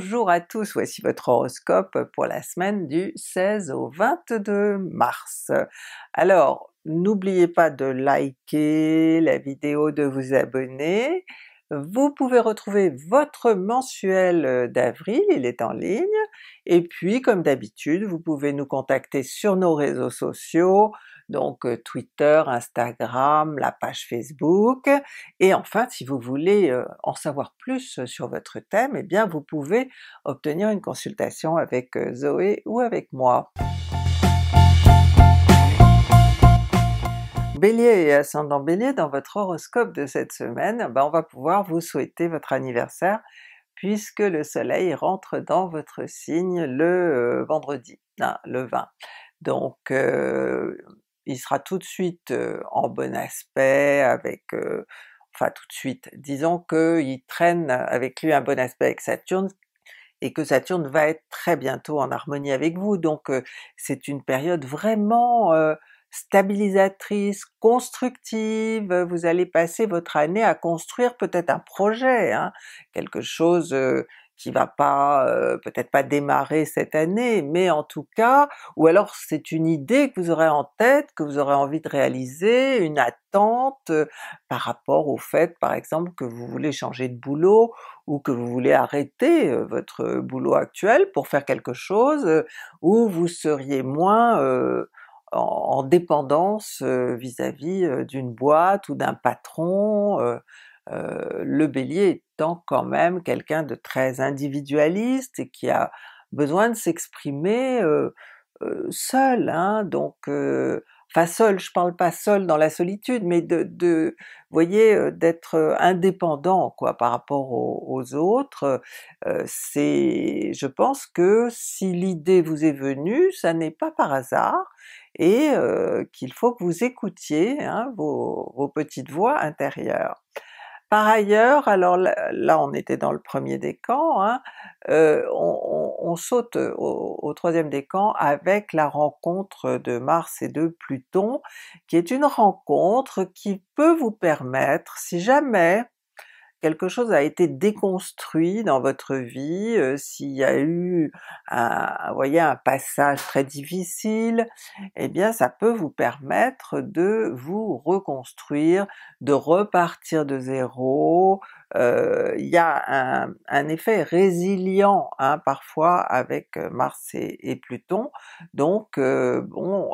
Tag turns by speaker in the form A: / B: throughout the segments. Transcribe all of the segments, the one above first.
A: Bonjour à tous, voici votre horoscope pour la semaine du 16 au 22 mars. Alors n'oubliez pas de liker la vidéo, de vous abonner, vous pouvez retrouver votre mensuel d'avril, il est en ligne, et puis comme d'habitude vous pouvez nous contacter sur nos réseaux sociaux, donc Twitter, Instagram, la page Facebook, et enfin si vous voulez en savoir plus sur votre thème, eh bien vous pouvez obtenir une consultation avec Zoé ou avec moi. Bélier et ascendant Bélier, dans votre horoscope de cette semaine, ben on va pouvoir vous souhaiter votre anniversaire puisque le soleil rentre dans votre signe le vendredi, hein, le 20. Donc il sera tout de suite en bon aspect avec enfin tout de suite, disons qu'il traîne avec lui un bon aspect avec Saturne, et que Saturne va être très bientôt en harmonie avec vous, donc c'est une période vraiment stabilisatrice, constructive, vous allez passer votre année à construire peut-être un projet, hein, quelque chose qui va pas euh, peut-être pas démarrer cette année, mais en tout cas, ou alors c'est une idée que vous aurez en tête, que vous aurez envie de réaliser, une attente euh, par rapport au fait par exemple que vous voulez changer de boulot ou que vous voulez arrêter euh, votre boulot actuel pour faire quelque chose où vous seriez moins en, en, dépendance vis-à-vis d'une boîte ou d'un patron, le Bélier donc quand même quelqu'un de très individualiste et qui a besoin de s'exprimer seul, hein, donc enfin seul, je parle pas seul dans la solitude, mais de, de vous voyez, d'être indépendant quoi par rapport aux, autres, c'est, je pense que si l'idée vous est venue, ça n'est pas par hasard, et qu'il faut que vous écoutiez hein, vos, vos petites voix intérieures. Par ailleurs, alors là, on était dans le premier décan, hein, euh, on, saute au, au, troisième décan avec la rencontre de Mars et de Pluton, qui est une rencontre qui peut vous permettre, si jamais quelque chose a été déconstruit dans votre vie, euh, s'il y a eu un, voyez, un passage très difficile, eh bien ça peut vous permettre de vous reconstruire, de repartir de zéro, euh, il y a un, effet résilient hein, parfois avec Mars et, Pluton, donc euh, bon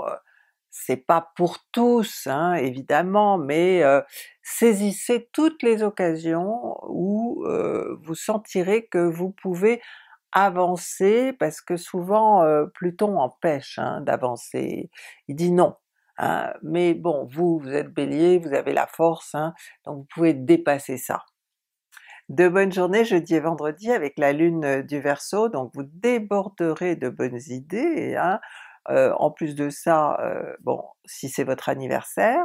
A: c'est pas pour tous hein, évidemment, mais euh, saisissez toutes les occasions où euh, vous sentirez que vous pouvez avancer, parce que souvent euh, Pluton empêche hein, d'avancer, il dit non. Hein, mais bon, vous, vous êtes Bélier, vous avez la force, donc vous pouvez dépasser ça. De bonnes journées jeudi et vendredi avec la lune du Verseau, donc vous déborderez de bonnes idées, euh, en plus de ça, euh, bon, si c'est votre anniversaire,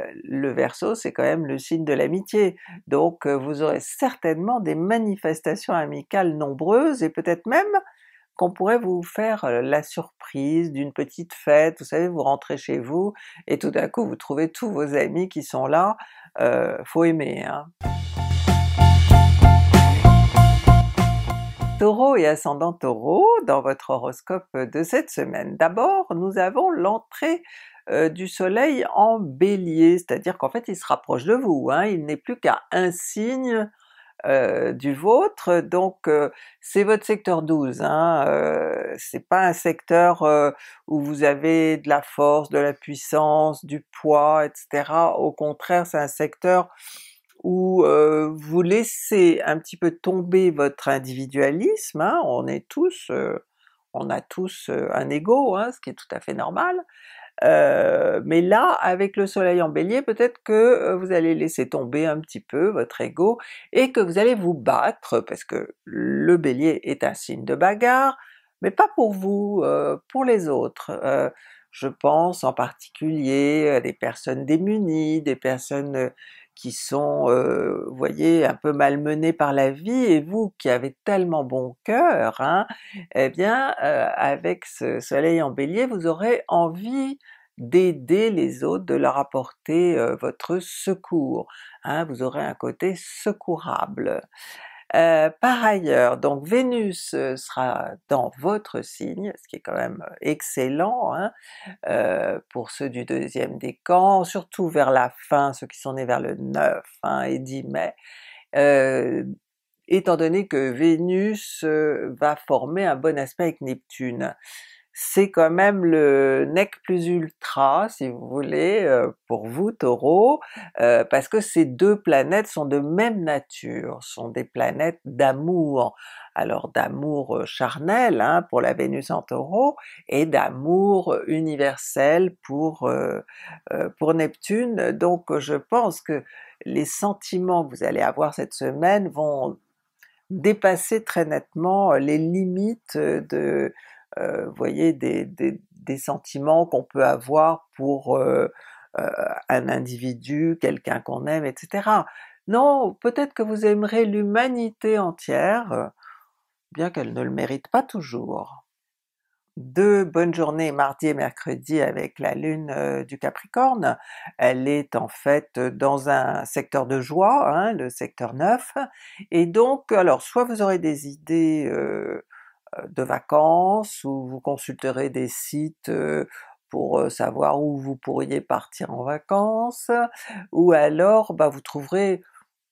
A: euh, le Verseau c'est quand même le signe de l'amitié, donc vous aurez certainement des manifestations amicales nombreuses et peut-être même qu'on pourrait vous faire la surprise d'une petite fête, vous savez, vous rentrez chez vous et tout d'un coup vous trouvez tous vos amis qui sont là, faut aimer hein. Taureau et ascendant Taureau dans votre horoscope de cette semaine. D'abord nous avons l'entrée euh, du soleil en bélier, c'est-à-dire qu'en fait il se rapproche de vous, hein. il n'est plus qu'à un signe euh, du vôtre, donc euh, c'est votre secteur 12, hein, c'est pas un secteur où vous avez de la force, de la puissance, du poids, etc. Au contraire c'est un secteur où vous laissez un petit peu tomber votre individualisme, hein, on est tous, on a tous un ego, hein, ce qui est tout à fait normal, euh, mais là, avec le soleil en bélier, peut-être que vous allez laisser tomber un petit peu votre ego et que vous allez vous battre, parce que le bélier est un signe de bagarre, mais pas pour vous, pour les autres. je pense en particulier à des personnes démunies, des personnes qui sont, voyez, un peu malmenés par la vie, et vous qui avez tellement bon cœur, hein, eh bien avec ce soleil en bélier, vous aurez envie d'aider les autres, de leur apporter votre secours. Hein. vous aurez un côté secourable. Euh, par ailleurs, donc Vénus euh, sera dans votre signe, ce qui est quand même euh, excellent hein, pour ceux du deuxième décan, surtout vers la fin, ceux qui sont nés vers le 9 hein, et 10 mai, étant donné que Vénus va former un bon aspect avec Neptune c'est quand même le nec plus ultra, si vous voulez, euh, pour vous Taureau, euh, parce que ces deux planètes sont de même nature, sont des planètes d'amour, alors d'amour euh, charnel hein, pour la Vénus en Taureau, et d'amour universel pour, pour Neptune, donc je pense que les sentiments que vous allez avoir cette semaine vont dépasser très nettement les limites de, euh, voyez, des, sentiments qu'on peut avoir pour euh, euh, un individu, quelqu'un qu'on aime, etc. Non, peut-être que vous aimerez l'humanité entière, bien qu'elle ne le mérite pas toujours. Deux bonnes journées mardi et mercredi avec la lune du Capricorne. Elle est en fait dans un secteur de joie, hein, le secteur 9, et donc alors soit vous aurez des idées de vacances où vous consulterez des sites euh, pour euh, savoir où vous pourriez partir en vacances, ou alors bah, vous trouverez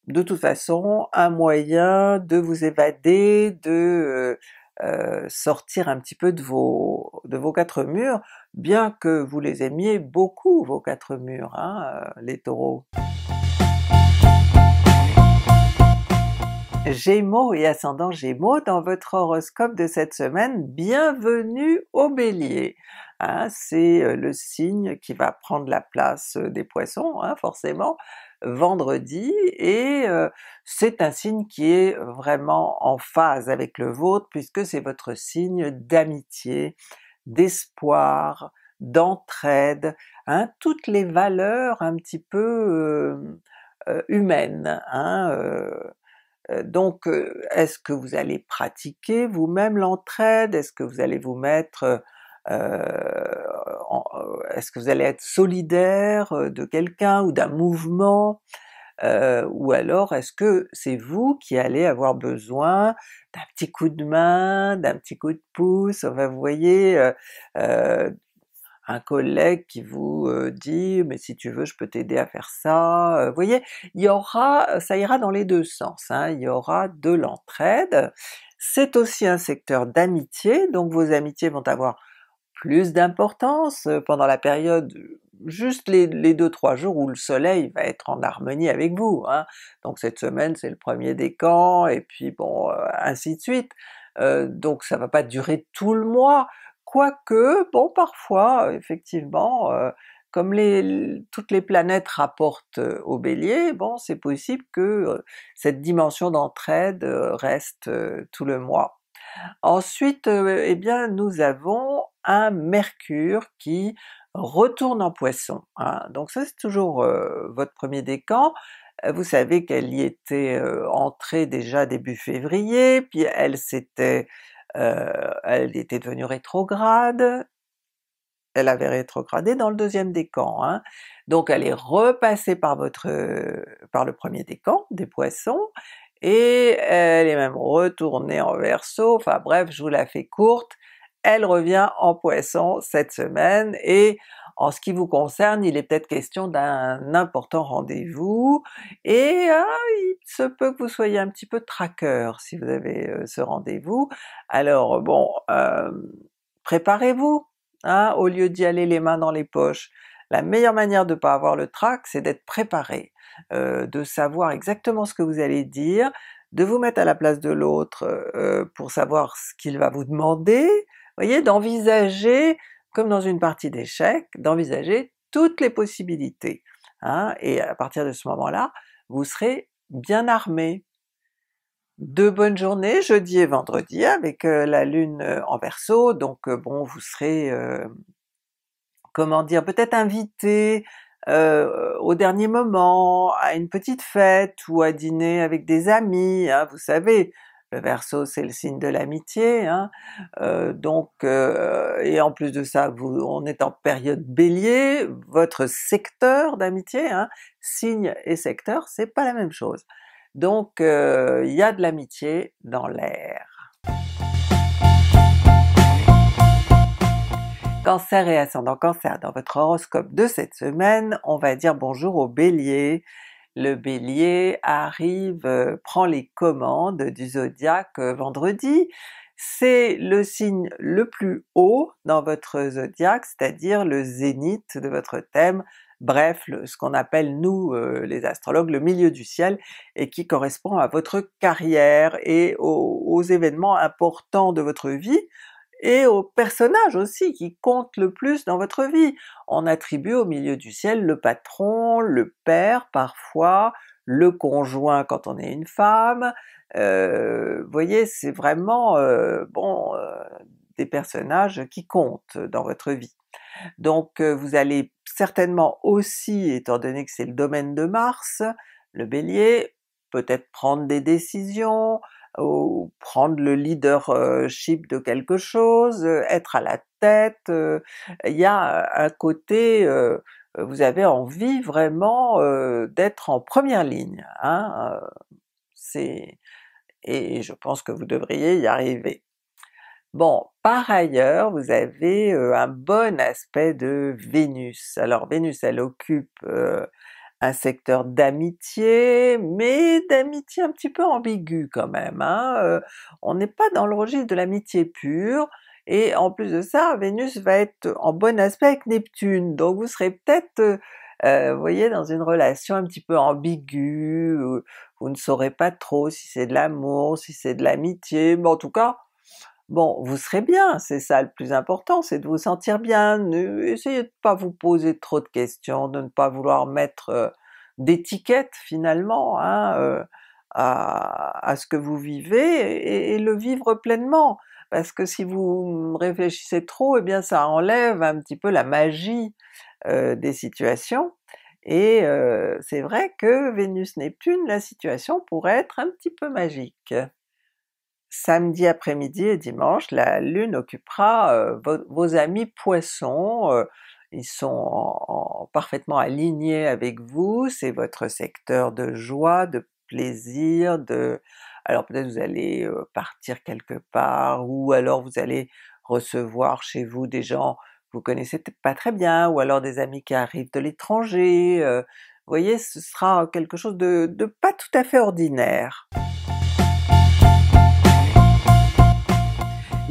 A: de toute façon un moyen de vous évader, de euh, sortir un petit peu de vos, de vos quatre murs, bien que vous les aimiez beaucoup vos quatre murs, hein, les taureaux. Gémeaux et ascendant Gémeaux, dans votre horoscope de cette semaine, bienvenue au Bélier! Hein, c'est euh, le signe qui va prendre la place euh, des Poissons, hein, forcément, vendredi, et euh, c'est un signe qui est vraiment en phase avec le vôtre, puisque c'est votre signe d'amitié, d'espoir, d'entraide, hein, toutes les valeurs un petit peu humaines, hein, euh, donc euh, est-ce que vous allez pratiquer vous-même l'entraide? Est-ce que vous allez vous mettre... Euh, est-ce que vous allez être solidaire de quelqu'un ou d'un mouvement? ou alors est-ce que c'est vous qui allez avoir besoin d'un petit coup de main, d'un petit coup de pouce, va vous voyez, un collègue qui vous dit mais si tu veux je peux t'aider à faire ça, vous voyez, il y aura, ça ira dans les deux sens, hein. il y aura de l'entraide, c'est aussi un secteur d'amitié, donc vos amitiés vont avoir plus d'importance pendant la période juste les, deux trois jours où le soleil va être en harmonie avec vous. Hein. Donc cette semaine c'est le premier décan, et puis bon, ainsi de suite. donc ça va pas durer tout le mois, Quoique, bon parfois, effectivement, euh, comme les, toutes les planètes rapportent euh, au Bélier, bon c'est possible que euh, cette dimension d'entraide reste tout le mois. Ensuite, eh bien nous avons un Mercure qui retourne en Poisson, hein. donc ça c'est toujours votre premier décan, vous savez qu'elle y était entrée déjà début février, puis elle s'était euh, elle était devenue rétrograde, elle avait rétrogradé dans le deuxième décan, hein. donc elle est repassée par votre, euh, par le premier décan des Poissons, et elle est même retournée en Verseau, enfin bref, je vous la fais courte, elle revient en Poisson cette semaine et en ce qui vous concerne, il est peut-être question d'un important rendez-vous, et euh, il se peut que vous soyez un petit peu traqueur si vous avez euh, ce rendez-vous. Alors euh, bon, préparez-vous, hein, au lieu d'y aller les mains dans les poches. La meilleure manière de ne pas avoir le trac, c'est d'être préparé, de savoir exactement ce que vous allez dire, de vous mettre à la place de l'autre pour savoir ce qu'il va vous demander, voyez, d'envisager, comme dans une partie d'échecs, d'envisager toutes les possibilités. Hein, et à partir de ce moment-là, vous serez bien armé. Deux bonnes journées, jeudi et vendredi, avec euh, la Lune euh, en Verseau, donc euh, bon, vous serez, comment dire, peut-être invité au dernier moment à une petite fête ou à dîner avec des amis, hein, vous savez, le Verseau c'est le signe de l'amitié, hein. euh, donc euh, et en plus de ça, vous, on est en période Bélier, votre secteur d'amitié, hein, signe et secteur, c'est pas la même chose. Donc euh, il y a de l'amitié dans l'air. Cancer et ascendant Cancer, dans votre horoscope de cette semaine, on va dire bonjour au Bélier, le bélier arrive, euh, prend les commandes du zodiaque vendredi, c'est le signe le plus haut dans votre zodiaque, c'est-à-dire le zénith de votre thème, bref ce qu'on appelle nous euh, les astrologues le milieu du ciel et qui correspond à votre carrière et aux événements importants de votre vie, et aux personnages aussi qui comptent le plus dans votre vie. On attribue au milieu du ciel le patron, le père parfois, le conjoint quand on est une femme, Vous euh, voyez c'est vraiment euh, bon euh, des personnages qui comptent dans votre vie. Donc vous allez certainement aussi, étant donné que c'est le domaine de Mars, le Bélier, peut-être prendre des décisions, ou prendre le leadership de quelque chose, euh, être à la tête, euh, il y a euh, un côté vous avez envie vraiment d'être en première ligne. Hein, c'est et je pense que vous devriez y arriver. Bon, par ailleurs, vous avez un bon aspect de Vénus. Alors Vénus, elle occupe un secteur d'amitié, mais d'amitié un petit peu ambigu quand même. Hein, on n'est pas dans le registre de l'amitié pure, et en plus de ça, Vénus va être en bon aspect avec Neptune, donc vous serez peut-être, euh, vous voyez, dans une relation un petit peu ambiguë, vous ne saurez pas trop si c'est de l'amour, si c'est de l'amitié, mais en tout cas, Bon, vous serez bien, c'est ça le plus important, c'est de vous sentir bien, essayez de ne pas vous poser trop de questions, de ne pas vouloir mettre d'étiquette finalement hein, mmh à, ce que vous vivez et, le vivre pleinement, parce que si vous réfléchissez trop, eh bien ça enlève un petit peu la magie des situations, et c'est vrai que Vénus-Neptune, la situation pourrait être un petit peu magique samedi après-midi et dimanche, la Lune occupera euh, vos, amis Poissons, euh, ils sont parfaitement alignés avec vous, c'est votre secteur de joie, de plaisir, de... alors peut-être vous allez euh, partir quelque part, ou alors vous allez recevoir chez vous des gens que vous connaissez pas très bien, ou alors des amis qui arrivent de l'étranger, vous voyez ce sera quelque chose de pas tout à fait ordinaire.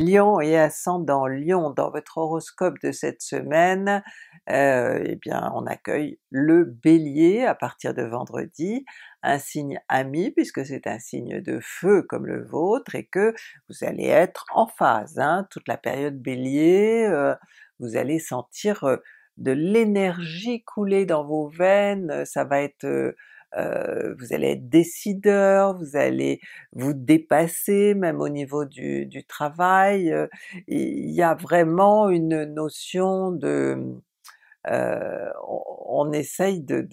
A: Lion et ascendant Lion dans votre horoscope de cette semaine, euh, eh bien on accueille le Bélier à partir de vendredi, un signe ami puisque c'est un signe de feu comme le vôtre et que vous allez être en phase. Hein, toute la période Bélier, euh, vous allez sentir euh, de l'énergie couler dans vos veines, ça va être euh, vous allez être décideur, vous allez vous dépasser même au niveau du, travail, euh, il y a vraiment une notion de... Euh, on, essaye de,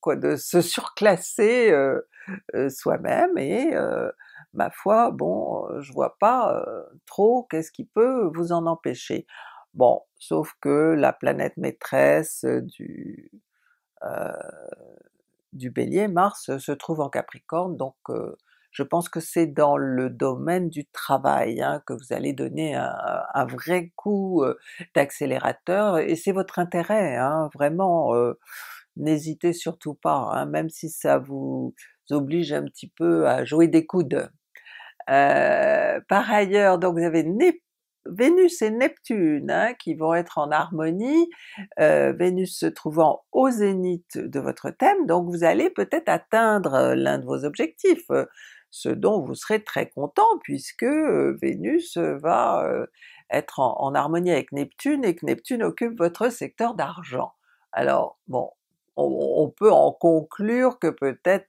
A: quoi, de se surclasser soi-même et ma foi, bon, je vois pas trop qu'est-ce qui peut vous en empêcher. Bon, sauf que la planète maîtresse du du Bélier, Mars euh, se trouve en Capricorne, donc euh, je pense que c'est dans le domaine du travail hein, que vous allez donner un, vrai coup euh, d'accélérateur, et c'est votre intérêt, hein, vraiment, n'hésitez surtout pas, hein, même si ça vous oblige un petit peu à jouer des coudes. par ailleurs, donc vous avez né Vénus et Neptune hein, qui vont être en harmonie, euh, Vénus se trouvant au zénith de votre thème, donc vous allez peut-être atteindre euh, l'un de vos objectifs, euh, ce dont vous serez très content puisque Vénus va être en, harmonie avec Neptune et que Neptune occupe votre secteur d'argent. Alors bon, on peut en conclure que peut-être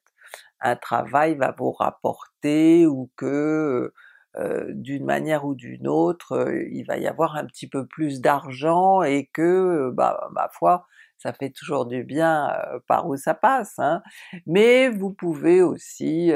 A: un travail va vous rapporter ou que euh, d'une manière ou d'une autre, euh, il va y avoir un petit peu plus d'argent et que, euh, bah, ma foi, ça fait toujours du bien par où ça passe, hein. mais vous pouvez aussi,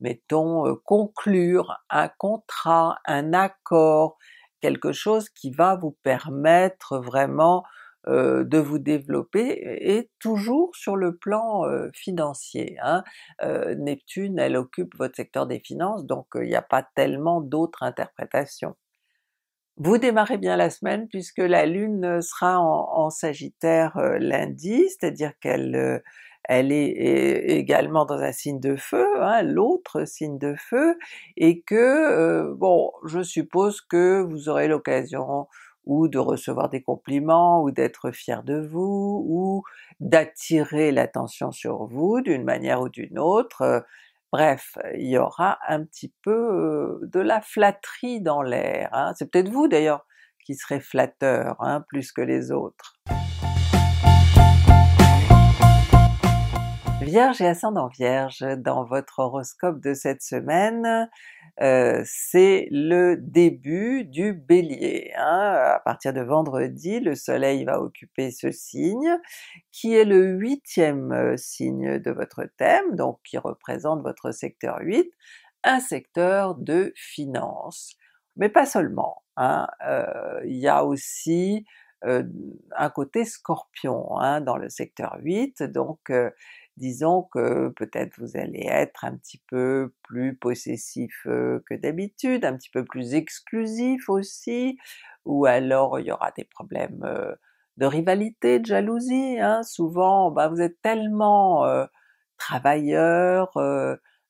A: mettons, conclure un contrat, un accord, quelque chose qui va vous permettre vraiment euh, de vous développer, et toujours sur le plan euh, financier. Hein. Euh, Neptune, elle occupe votre secteur des finances, donc il n'y a pas tellement d'autres interprétations. Vous démarrez bien la semaine puisque la Lune sera en, Sagittaire lundi, c'est-à-dire qu'elle elle est, également dans un signe de feu, hein, l'autre signe de feu, et que, bon, je suppose que vous aurez l'occasion ou de recevoir des compliments, ou d'être fier de vous, ou d'attirer l'attention sur vous d'une manière ou d'une autre, euh, Bref, il y aura un petit peu euh, de la flatterie dans l'air. Hein. C'est peut-être vous d'ailleurs qui serez flatteur hein, plus que les autres. Vierge et ascendant Vierge, dans votre horoscope de cette semaine, euh, c'est le début du Bélier. Hein. À partir de vendredi, le soleil va occuper ce signe, qui est le huitième euh, signe de votre thème, donc qui représente votre secteur 8, un secteur de finances. Mais pas seulement, hein. euh, il y a aussi un côté scorpion hein, dans le secteur 8, donc disons que peut-être vous allez être un petit peu plus possessif que d'habitude, un petit peu plus exclusif aussi, ou alors il y aura des problèmes de rivalité, de jalousie, hein? souvent bah, vous êtes tellement travailleur,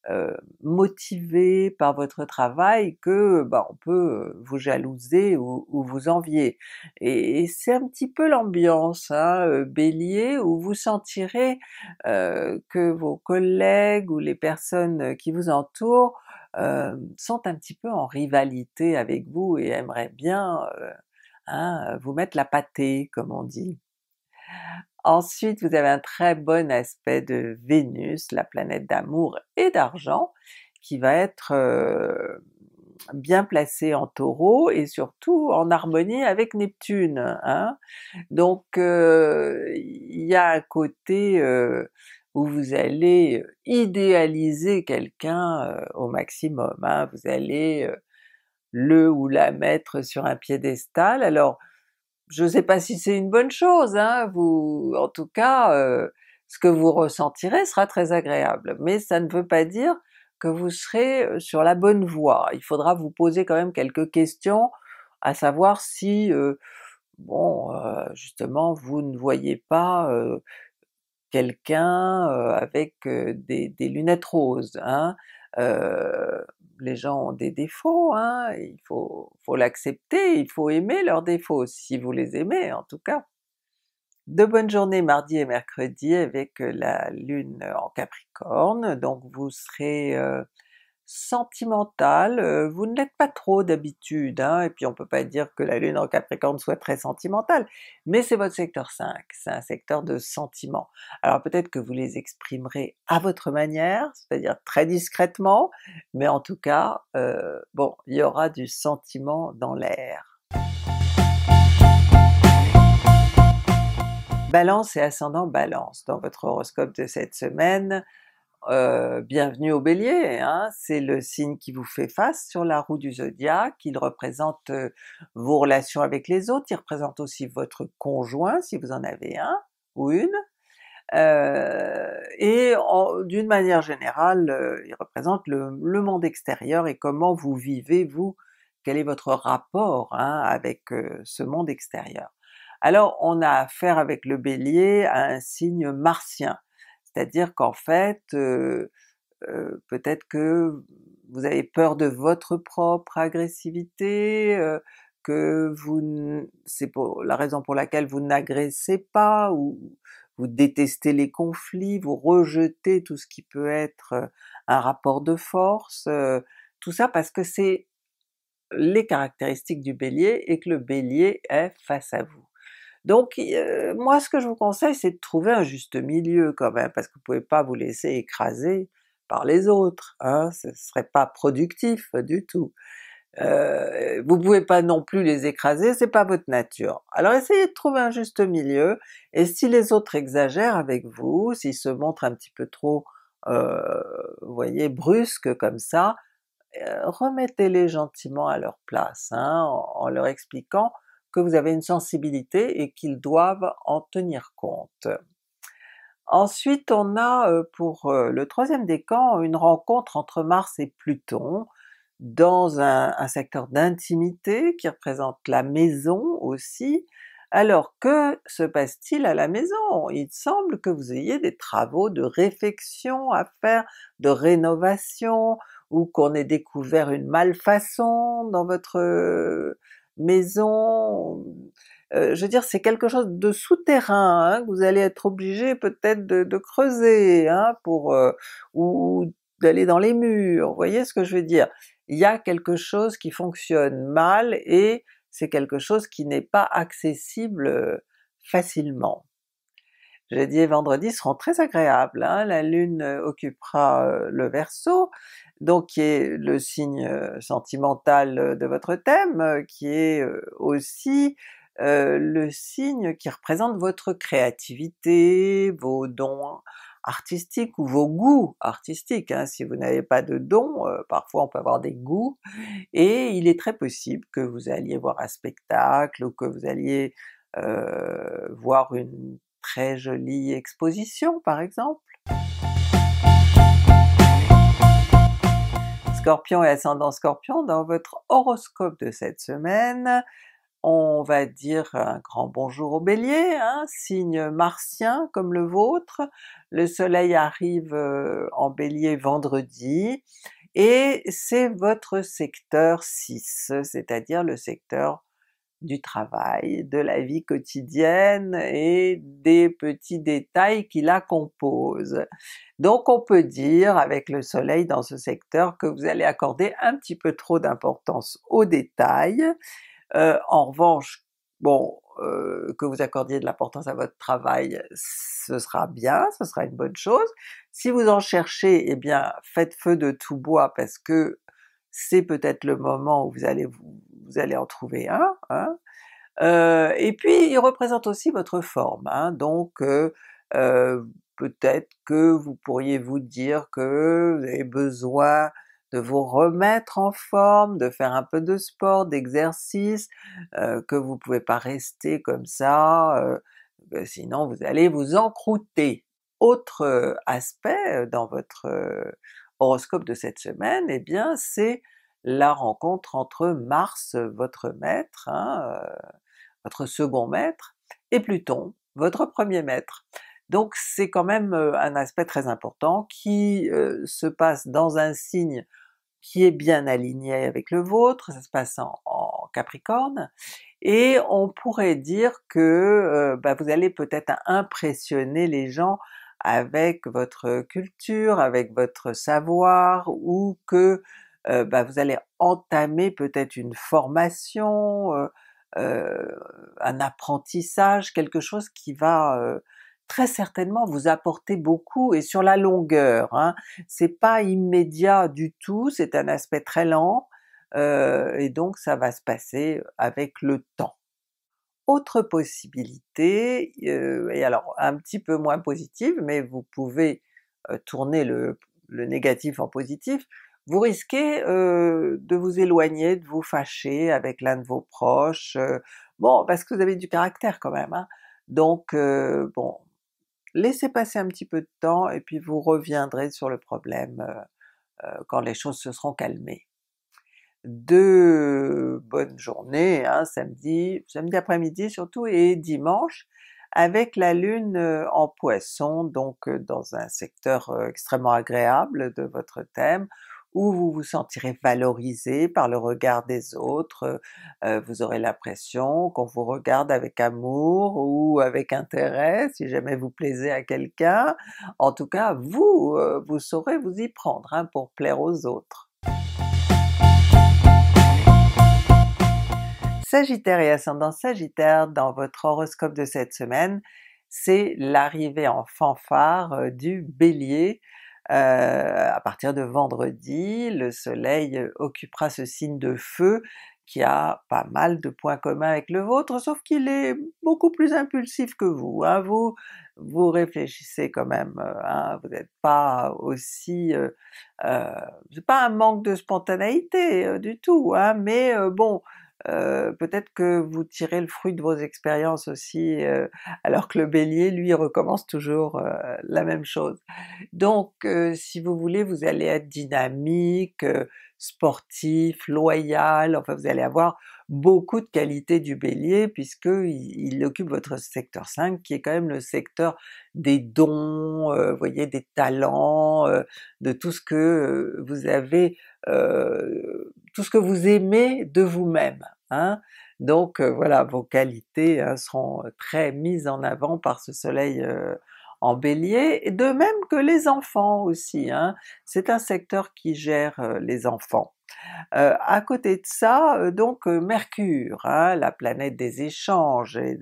A: euh, motivé par votre travail que bah, on peut euh, vous jalouser ou, vous envier. Et, c'est un petit peu l'ambiance hein, euh, Bélier où vous sentirez que vos collègues ou les personnes qui vous entourent sont un petit peu en rivalité avec vous et aimeraient bien hein, vous mettre la pâtée comme on dit. Ensuite, vous avez un très bon aspect de Vénus, la planète d'amour et d'argent, qui va être euh, bien placé en Taureau et surtout en harmonie avec Neptune. Hein. Donc euh, il y a un côté euh, où vous allez idéaliser quelqu'un au maximum, hein. vous allez le ou la mettre sur un piédestal. Alors je sais pas si c'est une bonne chose, hein, vous, en tout cas, euh, ce que vous ressentirez sera très agréable, mais ça ne veut pas dire que vous serez euh, sur la bonne voie. Il faudra vous poser quand même quelques questions, à savoir si, euh, bon, justement, vous ne voyez pas quelqu'un avec des, lunettes roses, hein, les gens ont des défauts, hein, il faut, l'accepter, il faut aimer leurs défauts, si vous les aimez en tout cas. De bonnes journées mardi et mercredi avec euh, la lune en Capricorne, donc vous serez euh, sentimentale, euh, vous n'êtes pas trop d'habitude, hein, et puis on ne peut pas dire que la Lune en Capricorne soit très sentimentale, mais c'est votre secteur 5, c'est un secteur de sentiments. Alors peut-être que vous les exprimerez à votre manière, c'est-à-dire très discrètement, mais en tout cas, euh, bon, il y aura du sentiment dans l'air. Balance et ascendant Balance, dans votre horoscope de cette semaine, euh, bienvenue au Bélier, hein. c'est le signe qui vous fait face sur la roue du zodiaque, il représente euh, vos relations avec les autres, il représente aussi votre conjoint si vous en avez un ou une, euh, et d'une manière générale il représente le, monde extérieur et comment vous vivez vous, quel est votre rapport hein, avec ce monde extérieur. Alors on a affaire avec le Bélier à un signe martien, c'est-à-dire qu'en fait, peut-être que vous avez peur de votre propre agressivité, que vous, c'est la raison pour laquelle vous n'agressez pas, ou vous détestez les conflits, vous rejetez tout ce qui peut être un rapport de force, tout ça parce que c'est les caractéristiques du Bélier et que le Bélier est face à vous. Donc euh, moi ce que je vous conseille c'est de trouver un juste milieu quand même, parce que vous pouvez pas vous laisser écraser par les autres, hein, ce serait pas productif euh, du tout. Euh, vous pouvez pas non plus les écraser, c'est pas votre nature. Alors essayez de trouver un juste milieu, et si les autres exagèrent avec vous, s'ils se montrent un petit peu trop, euh, vous voyez, brusques comme ça, euh, remettez-les gentiment à leur place, hein, en leur expliquant que vous avez une sensibilité et qu'ils doivent en tenir compte. Ensuite on a euh, pour euh, le troisième décan une rencontre entre Mars et Pluton dans un, un secteur d'intimité qui représente la maison aussi. Alors que se passe-t-il à la maison? Il semble que vous ayez des travaux de réfection à faire, de rénovation, ou qu'on ait découvert une malfaçon dans votre maison. je veux dire, c'est quelque chose de souterrain hein, que vous allez être obligé peut-être de, creuser hein, pour ou d'aller dans les murs. Vous voyez ce que je veux dire Il y a quelque chose qui fonctionne mal et c'est quelque chose qui n'est pas accessible facilement. Jeudi et vendredi seront très agréables, hein. la Lune euh, occupera euh, le Verseau, donc qui est le signe euh, sentimental de votre thème, qui est aussi le signe qui représente votre créativité, vos dons artistiques ou vos goûts artistiques. Hein. Si vous n'avez pas de dons, parfois on peut avoir des goûts, et il est très possible que vous alliez voir un spectacle ou que vous alliez voir une très jolie exposition par exemple. Scorpion et ascendant Scorpion, dans votre horoscope de cette semaine, on va dire un grand bonjour au Bélier, hein, signe martien comme le vôtre, le soleil arrive euh, en Bélier vendredi, et c'est votre secteur 6, c'est-à-dire le secteur du travail, de la vie quotidienne et des petits détails qui la composent. Donc on peut dire avec le soleil dans ce secteur que vous allez accorder un petit peu trop d'importance aux détails. Euh, en revanche, bon, euh, que vous accordiez de l'importance à votre travail, ce sera bien, ce sera une bonne chose. Si vous en cherchez, eh bien faites feu de tout bois parce que c'est peut-être le moment où vous allez vous vous allez en trouver un. Hein. Euh, et puis il représente aussi votre forme, hein. donc euh, euh, peut-être que vous pourriez vous dire que vous avez besoin de vous remettre en forme, de faire un peu de sport, d'exercice, que vous pouvez pas rester comme ça, sinon vous allez vous encrouter. Autre aspect dans votre horoscope de cette semaine, et eh bien c'est la rencontre entre Mars, votre maître, hein, euh, votre second maître, et Pluton, votre premier maître. Donc c'est quand même euh, un aspect très important qui euh, se passe dans un signe qui est bien aligné avec le vôtre, ça se passe en, Capricorne, et on pourrait dire que bah, vous allez peut-être impressionner les gens avec votre culture, avec votre savoir, ou que bah, vous allez entamer peut-être une formation, un apprentissage, quelque chose qui va très certainement vous apporter beaucoup et sur la longueur. Hein. C'est pas immédiat du tout, c'est un aspect très lent et donc ça va se passer avec le temps. Autre possibilité, et alors un petit peu moins positive, mais vous pouvez tourner le négatif en positif, vous risquez de vous éloigner, de vous fâcher avec l'un de vos proches, bon parce que vous avez du caractère quand même, hein. donc bon, laissez passer un petit peu de temps et puis vous reviendrez sur le problème quand les choses se seront calmées. Deux bonnes journées, hein, samedi, samedi après-midi surtout, et dimanche, avec la lune en poisson, donc dans un secteur extrêmement agréable de votre thème, où vous vous sentirez valorisé par le regard des autres, euh, euh, vous aurez l'impression qu'on vous regarde avec amour ou avec intérêt si jamais vous plaisez à quelqu'un, en tout cas vous, euh, vous saurez vous y prendre hein, pour plaire aux autres. Sagittaire et ascendant Sagittaire dans votre horoscope de cette semaine, c'est l'arrivée en fanfare du Bélier euh, à partir de vendredi, le soleil occupera ce signe de feu qui a pas mal de points communs avec le vôtre, sauf qu'il est beaucoup plus impulsif que vous. Hein. Vous, réfléchissez quand même, hein, vous n'êtes pas aussi... Euh, euh, c'est pas un manque de spontanéité du tout, hein, mais bon, euh, peut-être que vous tirez le fruit de vos expériences aussi, euh, alors que le Bélier lui recommence toujours euh, la même chose. Donc si vous voulez, vous allez être dynamique, sportif, loyal, enfin vous allez avoir beaucoup de qualités du Bélier puisqu'il il, occupe votre secteur 5 qui est quand même le secteur des dons, voyez, des talents, de tout ce que vous avez tout ce que vous aimez de vous-même. Hein. Donc euh, voilà, vos qualités hein, seront euh, très mises en avant par ce soleil euh, en Bélier, et de même que les enfants aussi. Hein. C'est un secteur qui gère les enfants. à côté de ça, donc Mercure, la planète des échanges, et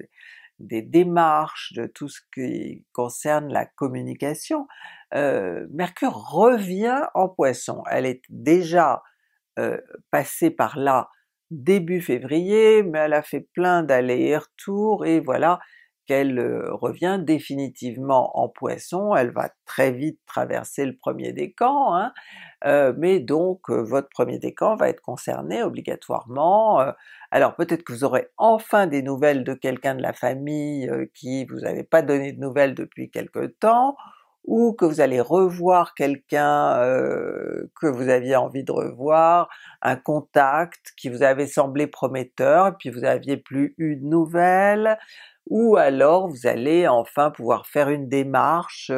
A: des démarches, de tout ce qui concerne la communication, Mercure revient en Poisson. Elle est déjà euh, passé par là début février, mais elle a fait plein d'allers-retours et voilà qu'elle euh, revient définitivement en Poisson, elle va très vite traverser le premier décan, hein, euh, mais donc votre premier décan va être concerné obligatoirement. alors peut-être que vous aurez enfin des nouvelles de quelqu'un de la famille qui vous avait pas donné de nouvelles depuis quelque temps, ou que vous allez revoir quelqu'un que vous aviez envie de revoir, un contact qui vous avait semblé prometteur, puis vous aviez plus eu de nouvelles, ou alors vous allez enfin pouvoir faire une démarche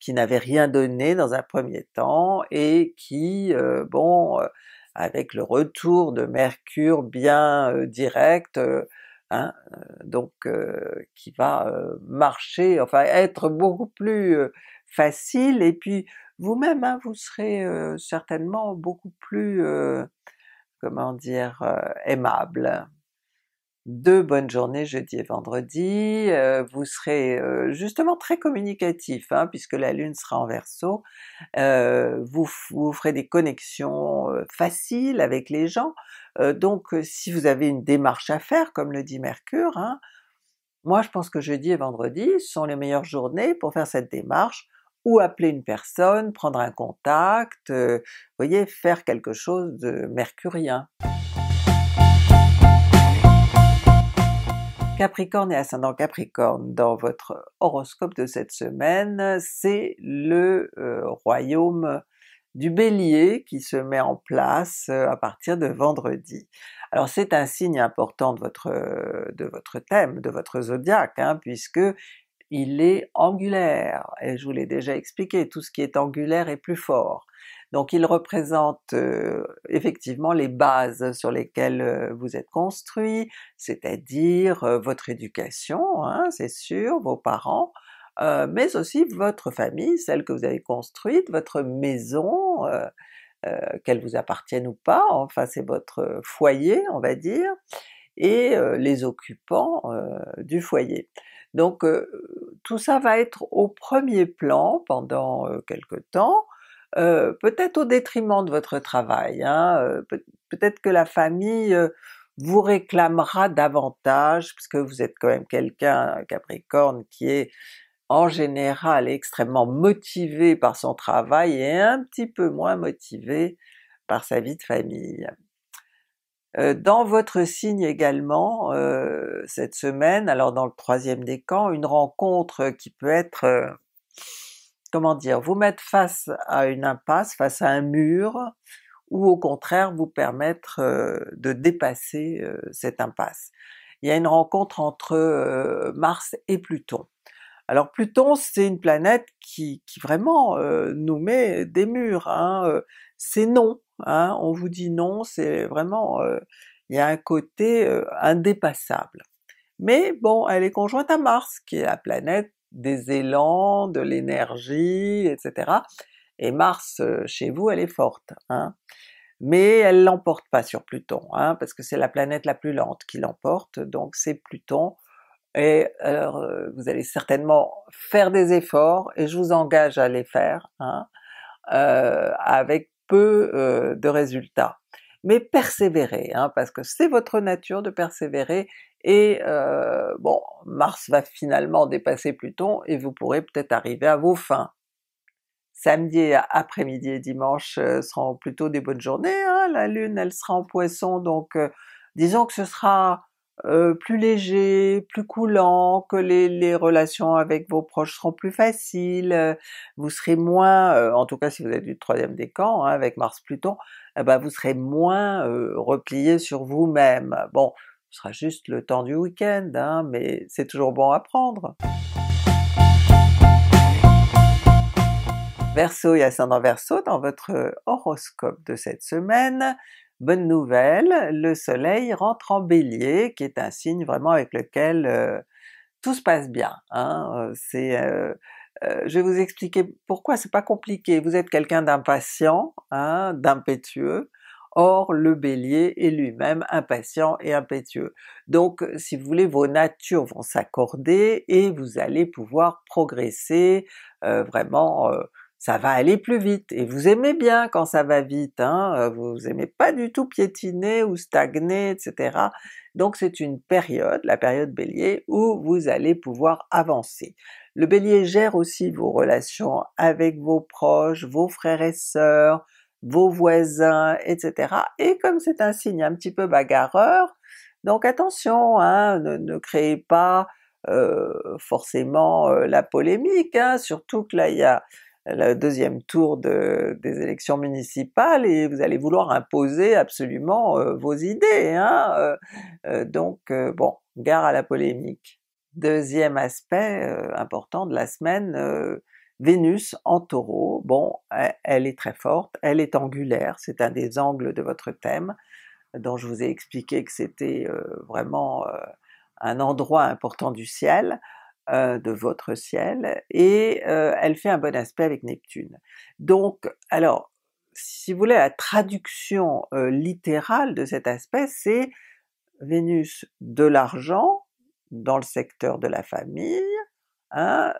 A: qui n'avait rien donné dans un premier temps et qui, bon, avec le retour de Mercure bien direct, Hein, euh, donc euh, qui va euh, marcher, enfin être beaucoup plus facile, et puis vous-même hein, vous serez certainement beaucoup plus, comment dire, aimable deux bonnes journées jeudi et vendredi, euh, vous serez euh, justement très communicatif hein, puisque la Lune sera en Verseau, euh, vous, vous, ferez des connexions faciles avec les gens, donc si vous avez une démarche à faire comme le dit Mercure, hein, moi je pense que jeudi et vendredi sont les meilleures journées pour faire cette démarche, ou appeler une personne, prendre un contact, vous voyez, faire quelque chose de mercurien. Capricorne et ascendant Capricorne, dans votre horoscope de cette semaine, c'est le euh, royaume du Bélier qui se met en place euh, à partir de vendredi. Alors c'est un signe important de votre, de votre thème, de votre zodiaque, hein, puisque il est angulaire, et je vous l'ai déjà expliqué, tout ce qui est angulaire est plus fort. Donc il représente euh, effectivement les bases sur lesquelles euh, vous êtes construit, c'est-à-dire euh, votre éducation, hein, c'est sûr, vos parents, mais aussi votre famille, celle que vous avez construite, votre maison, qu'elle vous appartienne ou pas, enfin c'est votre foyer on va dire, et les occupants du foyer. Donc tout ça va être au premier plan pendant quelque temps, euh, peut-être au détriment de votre travail, hein, euh, peut-être que la famille euh, vous réclamera davantage, puisque vous êtes quand même quelqu'un, Capricorne, qui est en général extrêmement motivé par son travail et un petit peu moins motivé par sa vie de famille. Dans votre signe également, cette semaine, alors dans le troisième décan, une rencontre qui peut être comment dire, vous mettre face à une impasse, face à un mur, ou au contraire vous permettre euh, de dépasser euh, cette impasse. Il y a une rencontre entre euh, Mars et Pluton. Alors Pluton c'est une planète qui, qui vraiment nous met des murs, hein. c'est non, hein, on vous dit non, c'est vraiment, il y a un côté indépassable. Mais bon, elle est conjointe à Mars, qui est la planète des élans, de l'énergie, etc. Et Mars euh, chez vous elle est forte, hein. mais elle l'emporte pas sur Pluton, hein, parce que c'est la planète la plus lente qui l'emporte, donc c'est Pluton, et alors, euh, vous allez certainement faire des efforts, et je vous engage à les faire, hein, euh, avec peu de résultats. Mais persévérez, hein, parce que c'est votre nature de persévérer, et euh, bon, Mars va finalement dépasser Pluton et vous pourrez peut-être arriver à vos fins. Samedi après-midi et dimanche euh, seront plutôt des bonnes journées, hein. la Lune elle sera en Poisson, donc euh, disons que ce sera plus léger, plus coulant, que les, relations avec vos proches seront plus faciles, vous serez moins, en tout cas si vous êtes du troisième décan hein, avec Mars-Pluton, eh ben, vous serez moins replié sur vous-même. Bon, ce sera juste le temps du week-end, hein, mais c'est toujours bon à prendre. Verseau et ascendant Verseau, dans votre horoscope de cette semaine, bonne nouvelle, le soleil rentre en bélier, qui est un signe vraiment avec lequel euh, tout se passe bien. Hein. Euh, euh, je vais vous expliquer pourquoi c'est pas compliqué. Vous êtes quelqu'un d'impatient, hein, d'impétueux, Or le Bélier est lui-même impatient et impétueux. Donc euh, si vous voulez, vos natures vont s'accorder et vous allez pouvoir progresser euh, vraiment euh, ça va aller plus vite, et vous aimez bien quand ça va vite, hein? vous aimez pas du tout piétiner ou stagner, etc. Donc c'est une période, la période Bélier, où vous allez pouvoir avancer. Le Bélier gère aussi vos relations avec vos proches, vos frères et sœurs, vos voisins, etc. Et comme c'est un signe un petit peu bagarreur, donc attention, hein, ne, créez pas euh, forcément euh, la polémique, hein. surtout que là il y a le deuxième tour des élections municipales et vous allez vouloir imposer absolument euh, vos idées, hein, donc bon, gare à la polémique. Deuxième aspect important de la semaine, Vénus en taureau, bon, e, elle est très forte, elle est angulaire, c'est un des angles de votre thème, dont je vous ai expliqué que c'était euh, vraiment euh, un endroit important du ciel, euh, de votre ciel, et elle fait un bon aspect avec Neptune. Donc, alors, si vous voulez, la traduction littérale de cet aspect, c'est Vénus de l'argent dans le secteur de la famille, hein,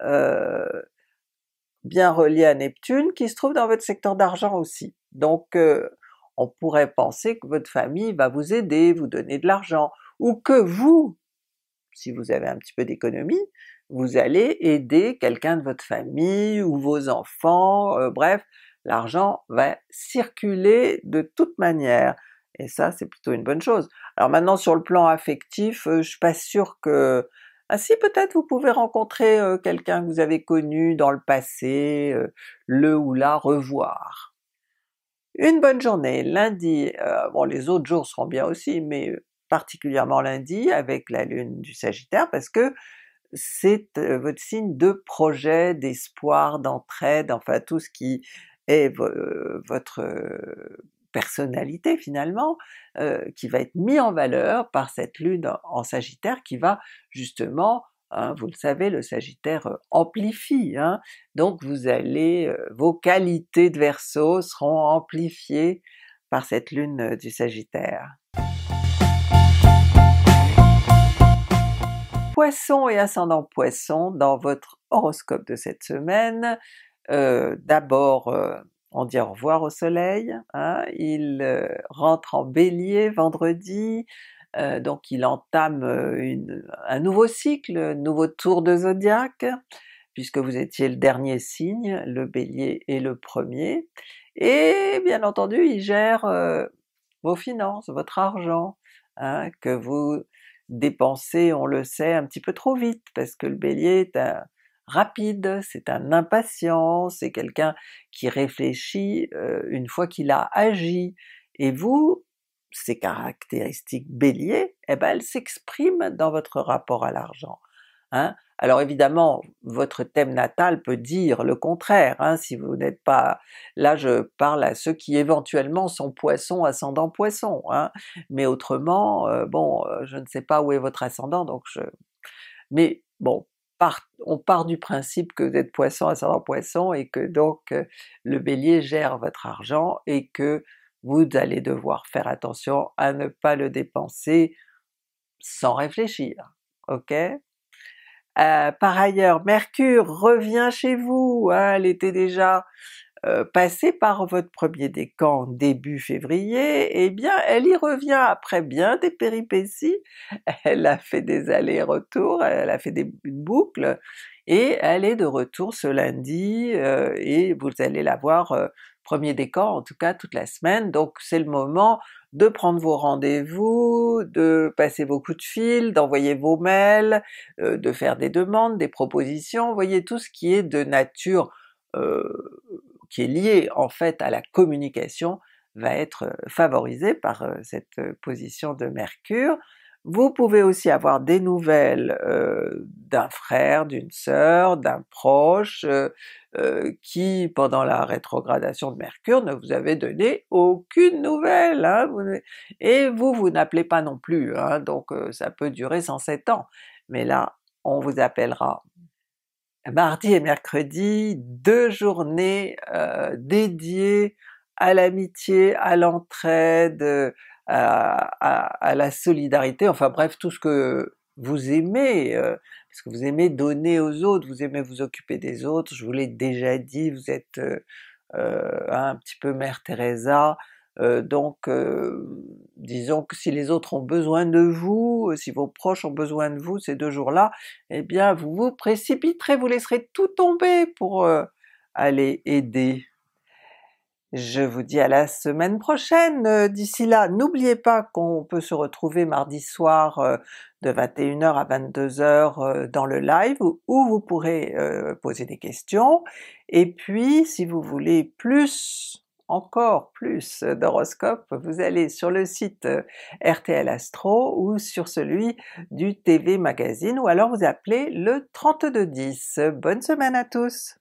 A: bien relié à Neptune, qui se trouve dans votre secteur d'argent aussi. Donc euh, on pourrait penser que votre famille va vous aider, vous donner de l'argent, ou que vous, si vous avez un petit peu d'économie, vous allez aider quelqu'un de votre famille ou vos enfants, euh, bref, l'argent va circuler de toute manière, et ça c'est plutôt une bonne chose. Alors maintenant sur le plan affectif, euh, je suis pas sûre que ainsi ah, peut-être vous pouvez rencontrer euh, quelqu'un que vous avez connu dans le passé, euh, le ou la revoir. Une bonne journée, lundi, euh, bon les autres jours seront bien aussi, mais particulièrement lundi avec la lune du Sagittaire parce que c'est votre signe de projet, d'espoir, d'entraide, enfin tout ce qui est votre personnalité finalement euh, qui va être mis en valeur par cette lune en Sagittaire qui va justement, hein, vous le savez, le Sagittaire euh, amplifie, hein. donc vous allez, euh, vos qualités de verso seront amplifiées par cette lune du Sagittaire. Poisson et ascendant Poisson dans votre horoscope de cette semaine, d'abord on dit au revoir au soleil, hein, il euh, rentre en bélier vendredi, euh, donc il entame euh, un nouveau cycle, un nouveau tour de zodiaque, puisque vous étiez le dernier signe, le bélier est le premier, et bien entendu il gère vos finances, votre argent, hein, que vous dépensez, on le sait, un petit peu trop vite, parce que le bélier est un, rapide, c'est un impatient, c'est quelqu'un qui réfléchit euh, une fois qu'il a agi, et vous, ces caractéristiques bélier, eh ben elles s'expriment dans votre rapport à l'argent. Hein? Alors évidemment, votre thème natal peut dire le contraire, hein, si vous n'êtes pas... Là je parle à ceux qui éventuellement sont poissons, ascendant Poissons, hein, mais autrement, euh, bon, euh, je ne sais pas où est votre ascendant, donc je... Mais bon, on part du principe que vous êtes poisson ascendant poisson et que donc euh, le bélier gère votre argent et que vous allez devoir faire attention à ne pas le dépenser sans réfléchir, ok? Euh, par ailleurs, Mercure revient chez vous, hein, elle était déjà euh, passé par votre premier décan début février, eh bien elle y revient après bien des péripéties, elle a fait des allers-retours, elle a fait des boucles, et elle est de retour ce lundi, euh, et vous allez la voir euh, premier décan en tout cas toute la semaine, donc c'est le moment de prendre vos rendez-vous, de passer vos coups de fil, d'envoyer vos mails, de faire des demandes, des propositions, voyez tout ce qui est de nature qui est lié en fait à la communication va être euh, favorisé par euh, cette euh, position de Mercure. Vous pouvez aussi avoir des nouvelles d'un frère, d'une sœur, d'un proche qui, pendant la rétrogradation de Mercure, ne vous avait donné aucune nouvelle! Hein, et vous, vous n'appelez pas non plus, hein, donc ça peut durer 107 ans, mais là on vous appellera mardi et mercredi, deux journées euh, dédiées à l'amitié, à l'entraide, euh, à, la solidarité, enfin bref, tout ce que vous aimez, ce euh, parce que vous aimez donner aux autres, vous aimez vous occuper des autres, je vous l'ai déjà dit, vous êtes un petit peu Mère Teresa, euh, donc, euh, disons que si les autres ont besoin de vous, euh, si vos proches ont besoin de vous ces deux jours-là, eh bien vous vous précipiterez, vous laisserez tout tomber pour aller aider. Je vous dis à la semaine prochaine, d'ici là n'oubliez pas qu'on peut se retrouver mardi soir de 21h à 22h dans le live où vous pourrez poser des questions, et puis si vous voulez plus encore plus d'horoscopes, vous allez sur le site euh, RTL Astro ou sur celui du TV Magazine ou alors vous appelez le 3210. Bonne semaine à tous!